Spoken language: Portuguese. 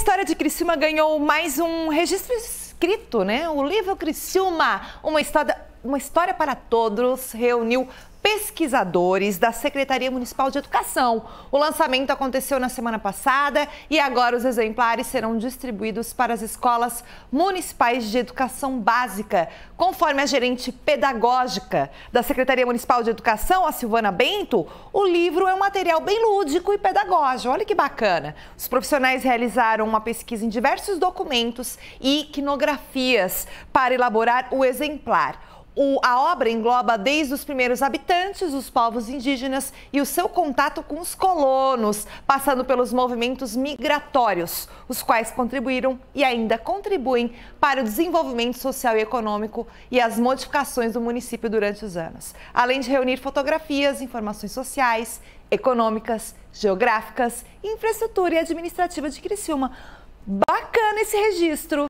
história de Criciúma ganhou mais um registro escrito, né? O livro Criciúma, uma história, uma história para todos, reuniu pesquisadores da Secretaria Municipal de Educação. O lançamento aconteceu na semana passada e agora os exemplares serão distribuídos para as escolas municipais de educação básica. Conforme a gerente pedagógica da Secretaria Municipal de Educação, a Silvana Bento, o livro é um material bem lúdico e pedagógico. Olha que bacana. Os profissionais realizaram uma pesquisa em diversos documentos e quinografias para elaborar o exemplar. O, a obra engloba desde os primeiros habitantes, os povos indígenas e o seu contato com os colonos, passando pelos movimentos migratórios, os quais contribuíram e ainda contribuem para o desenvolvimento social e econômico e as modificações do município durante os anos. Além de reunir fotografias, informações sociais, econômicas, geográficas, infraestrutura e administrativa de Criciúma. Bacana esse registro!